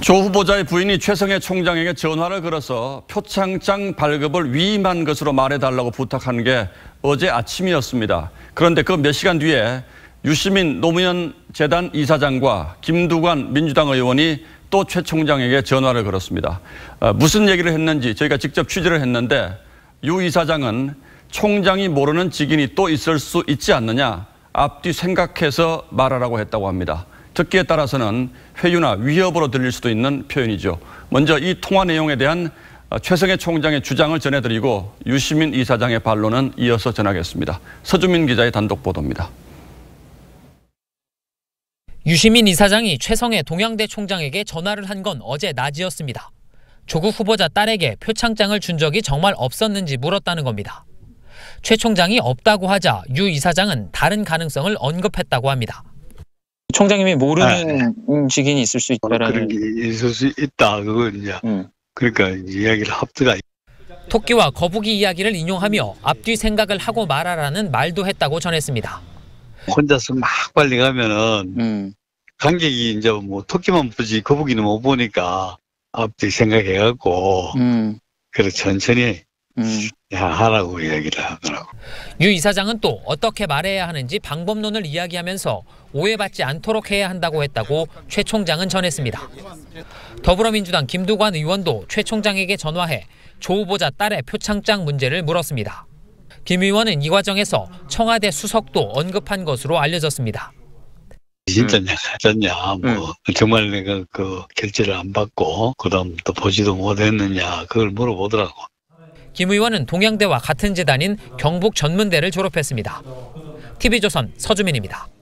조 후보자의 부인이 최성해 총장에게 전화를 걸어서 표창장 발급을 위임한 것으로 말해달라고 부탁한 게 어제 아침이었습니다. 그런데 그 몇 시간 뒤에 유시민 노무현 재단 이사장과 김두관 민주당 의원이 또 최 총장에게 전화를 걸었습니다. 어, 무슨 얘기를 했는지 저희가 직접 취재를 했는데 유 이사장은 총장이 모르는 직인이 또 있을 수 있지 않느냐 앞뒤 생각해서 말하라고 했다고 합니다. 듣기에 따라서는 회유나 위협으로 들릴 수도 있는 표현이죠. 먼저 이 통화 내용에 대한 어, 최성해 총장의 주장을 전해드리고 유시민 이사장의 반론은 이어서 전하겠습니다. 서주민 기자의 단독 보도입니다. 유시민 이사장이 최성해 동양대 총장에게 전화를 한 건 어제 낮이었습니다. 조국 후보자 딸에게 표창장을 준 적이 정말 없었는지 물었다는 겁니다. 최 총장이 없다고 하자 유 이사장은 다른 가능성을 언급했다고 합니다. 총장님이 모르는 네. 움직임이 있을 수 있다라는 그런 게 있을 수 있다 그거 이제 음. 그러니까 이야기를 합드가 토끼와 거북이 이야기를 인용하며 앞뒤 생각을 하고 말하라는 말도 했다고 전했습니다. 혼자서 막 빨리 가면은 음. 관객이 이제 뭐 토끼만 보지 거북이는 못 보니까 앞뒤 생각해갖고 음. 그래 천천히 음. 야, 하라고 이야기를 하더라고. 유 이사장은 또 어떻게 말해야 하는지 방법론을 이야기하면서 오해받지 않도록 해야 한다고 했다고 최 총장은 전했습니다. 더불어민주당 김두관 의원도 최 총장에게 전화해 조 후보자 딸의 표창장 문제를 물었습니다. 김 의원은 이 과정에서 청와대 수석도 언급한 것으로 알려졌습니다. 진짜냐 음. 가짜냐 뭐 음. 정말 내가 그 결제를 안 받고 그다음 또 보지도 못했느냐 그걸 물어보더라고 김 의원은 동양대와 같은 재단인 경북 전문대를 졸업했습니다. TV조선 서주민입니다.